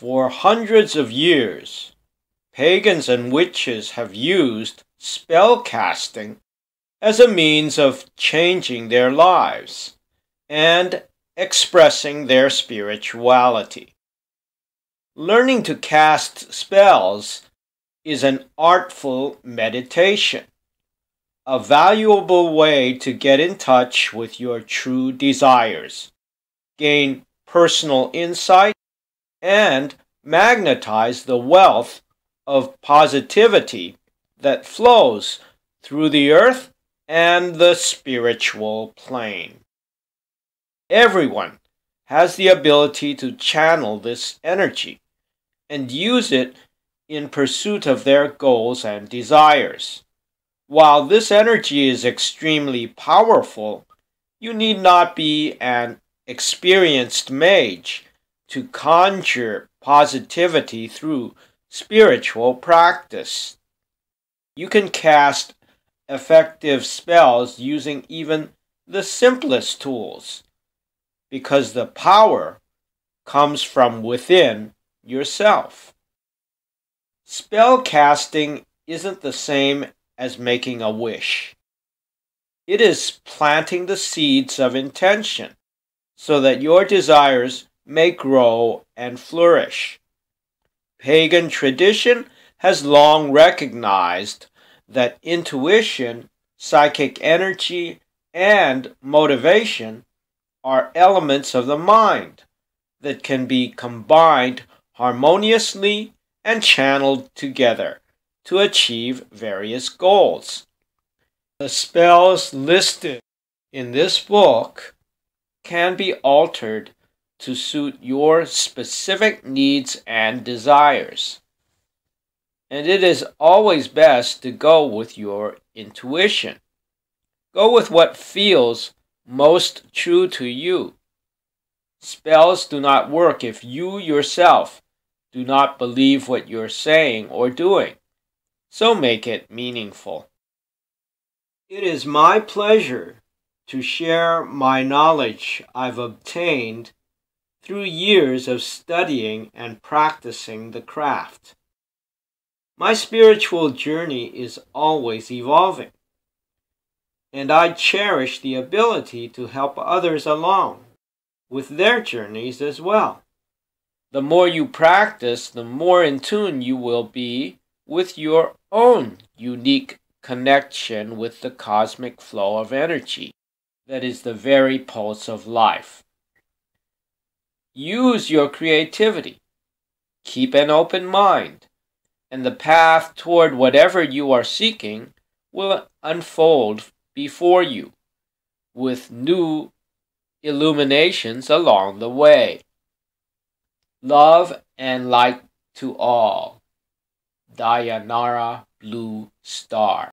For hundreds of years, pagans and witches have used spellcasting as a means of changing their lives and expressing their spirituality. Learning to cast spells is an artful meditation, a valuable way to get in touch with your true desires, gain personal insight, and magnetize the wealth of positivity that flows through the earth and the spiritual plane. Everyone has the ability to channel this energy and use it in pursuit of their goals and desires. While this energy is extremely powerful, you need not be an experienced mage to conjure positivity through spiritual practice. You can cast effective spells using even the simplest tools because the power comes from within yourself. Spell casting isn't the same as making a wish. It is planting the seeds of intention so that your desires may grow and flourish. Pagan tradition has long recognized that intuition, psychic energy, and motivation are elements of the mind that can be combined harmoniously and channeled together to achieve various goals. The spells listed in this book can be altered to suit your specific needs and desires. And it is always best to go with your intuition. Go with what feels most true to you. Spells do not work if you yourself do not believe what you're saying or doing. So make it meaningful. It is my pleasure to share my knowledge I've obtained through years of studying and practicing the craft. My spiritual journey is always evolving, and I cherish the ability to help others along with their journeys as well. The more you practice, the more in tune you will be with your own unique connection with the cosmic flow of energy that is the very pulse of life. Use your creativity. Keep an open mind, and the path toward whatever you are seeking will unfold before you with new illuminations along the way. Love and light to all. Dayanara Blue Star.